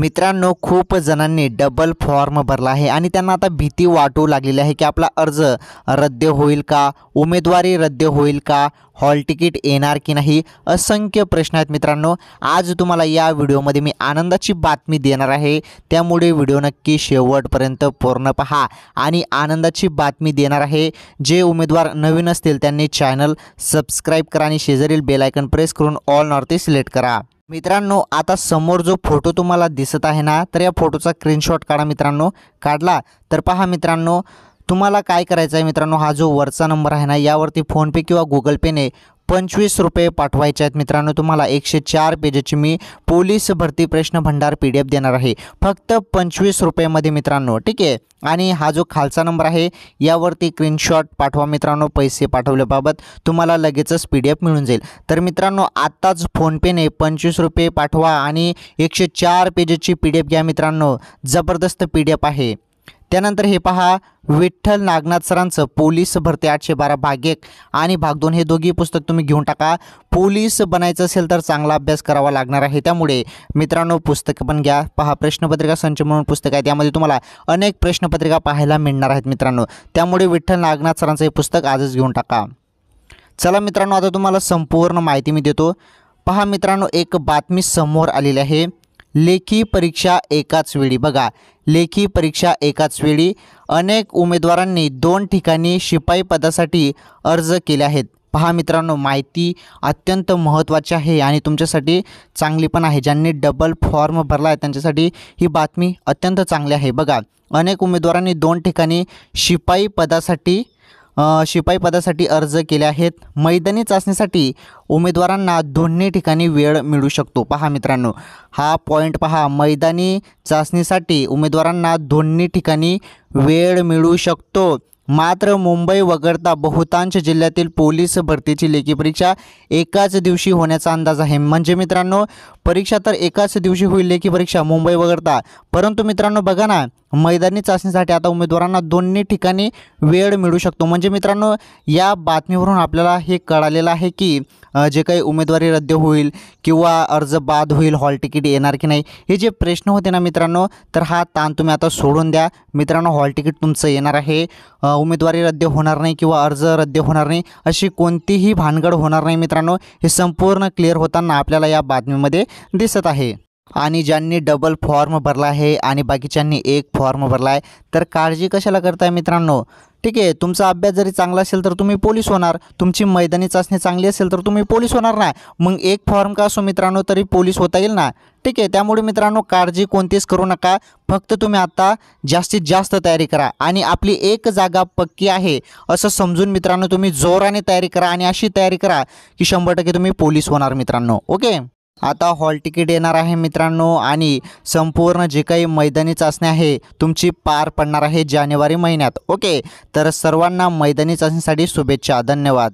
मित्रांनो खूप जणांनी डबल फॉर्म भरला आहे आणि त्यांना आता भीती वाटू लागलेली आहे की आपला अर्ज रद्द होईल का उमेदवारी रद्द होईल का हॉल तिकीट येणार की नाही असंख्य प्रश्न आहेत मित्रांनो आज तुम्हाला या व्हिडिओमध्ये मी आनंदाची बातमी देणार आहे त्यामुळे व्हिडिओ नक्की शेवटपर्यंत पूर्ण पहा आणि आनंदाची बातमी देणार आहे जे उमेदवार नवीन असतील त्यांनी चॅनल सबस्क्राईब करा आणि शेजारील बेलायकन प्रेस करून ऑल नॉर्थ सिलेक्ट करा मित्रांनो आता समोर जो फोटो तुम्हाला दिसत आहे ना तर या फोटोचा स्क्रीनशॉट काढा मित्रांनो काढला तर पहा मित्रांनो तुम्हाला काय करायचं आहे मित्रांनो हा जो वरचा नंबर आहे ना यावरती फोनपे किंवा गुगल पेने पंचवीस रुपये पाठवायचे आहेत मित्रांनो तुम्हाला एकशे चार पेजेची मी पोलीस भरती प्रश्न भंडार पी डी एफ देणार आहे फक्त पंचवीस रुपयेमध्ये मित्रांनो ठीक आहे आणि हा जो खालचा नंबर आहे यावरती स्क्रीनशॉट पाठवा मित्रांनो पैसे पाठवल्याबाबत तुम्हाला लगेचच पी डी एफ मिळून जाईल तर मित्रांनो आत्ताच फोनपेने पंचवीस रुपये पाठवा आणि एकशे चार पेजेची पी डी एफ घ्या मित्रांनो जबरदस्त पी डी एफ आहे त्यानंतर हे पहा विठ्ठल नागनाथ सरांचं पोलीस भरती आठशे बारा भाग एक आणि भाग दोन हे दोघी पुस्तक तुम्ही घेऊन टाका पोलीस बनायचं असेल तर चांगला अभ्यास करावा लागणार आहे त्यामुळे मित्रांनो पुस्तकं पण घ्या पहा प्रश्नपत्रिका संच म्हणून पुस्तक आहे त्यामध्ये तुम्हाला अनेक प्रश्नपत्रिका पाहायला मिळणार आहेत मित्रांनो त्यामुळे विठ्ठल नागनाथ सरांचं हे पुस्तक आजच घेऊन टाका चला मित्रांनो आता तुम्हाला संपूर्ण माहिती मी देतो पहा मित्रांनो एक बातमी समोर आलेली आहे लेखी परीक्षा एकाच वेळी बघा लेखी परीक्षा एकाच वेळी अनेक उमेदवारांनी दोन ठिकाणी शिपाई पदासाठी अर्ज केले आहेत पहा मित्रांनो माहिती अत्यंत महत्त्वाची आहे आणि तुमच्यासाठी चांगली पण आहे ज्यांनी डबल फॉर्म भरला आहे त्यांच्यासाठी ही बातमी अत्यंत चांगली आहे बघा अनेक उमेदवारांनी दोन ठिकाणी शिपाई पदासाठी शिपाई पदासाठी अर्ज केले आहेत मैदानी चाचणीसाठी उमेदवारांना दोन्ही ठिकाणी वेळ मिळू शकतो पहा मित्रांनो हा पॉईंट पहा मैदानी चाचणीसाठी उमेदवारांना दोन्ही ठिकाणी वेळ मिळू शकतो मात्र मुंबई वगळता बहुतांश जिल्ह्यातील पोलीस भरतीची लेखी परीक्षा एकाच दिवशी होण्याचा अंदाज आहे म्हणजे मित्रांनो परीक्षा तर एकाच दिवशी होईल लेखी परीक्षा मुंबई वगळता परंतु मित्रांनो बघा ना मैदानी चाचणीसाठी आता उमेदवारांना दोन्ही ठिकाणी वेळ मिळू शकतो म्हणजे मित्रांनो या बातमीवरून आपल्याला हे कळालेलं आहे की जे काही उमेदवारी रद्द होईल किंवा अर्ज बाद होईल हॉल तिकीट येणार की नाही हे जे प्रश्न होते ना मित्रांनो तर हा ताण तुम्ही आता सोडून द्या मित्रांनो हॉल तिकीट तुमचं येणार आहे उमेदवारी रद्द होणार नाही किंवा अर्ज रद्द होणार नाही अशी कोणतीही भानगड होणार नाही मित्रांनो हे संपूर्ण क्लिअर होताना आपल्याला या बातमीमध्ये दिसत आहे आणि ज्यांनी डबल फॉर्म भरला आहे आणि बाकीच्यांनी एक फॉर्म भरला आहे तर काळजी कशाला करताय मित्रांनो ठीक आहे तुमचा अभ्यास जरी चांगला असेल तर तुम्ही पोलीस होणार तुमची मैदानी चाचणी चांगली असेल तर तुम्ही पोलीस होणार ना मग एक फॉर्म का असो मित्रांनो तरी पोलीस होता येईल ना ठीक आहे त्यामुळे मित्रांनो काळजी कोणतीच करू नका फक्त तुम्ही आता जास्तीत जास्त तयारी करा आणि आपली एक जागा पक्की आहे असं समजून मित्रांनो तुम्ही जोराने तयारी करा आणि अशी तयारी करा की शंभर टक्के तुम्ही पोलीस होणार मित्रांनो ओके आता हॉल तिकीट येणार आहे मित्रांनो आणि संपूर्ण जे काही मैदानी चाचणी आहे तुमची पार पडणार आहे जानेवारी महिन्यात ओके तर सर्वांना मैदानी चाचणीसाठी शुभेच्छा धन्यवाद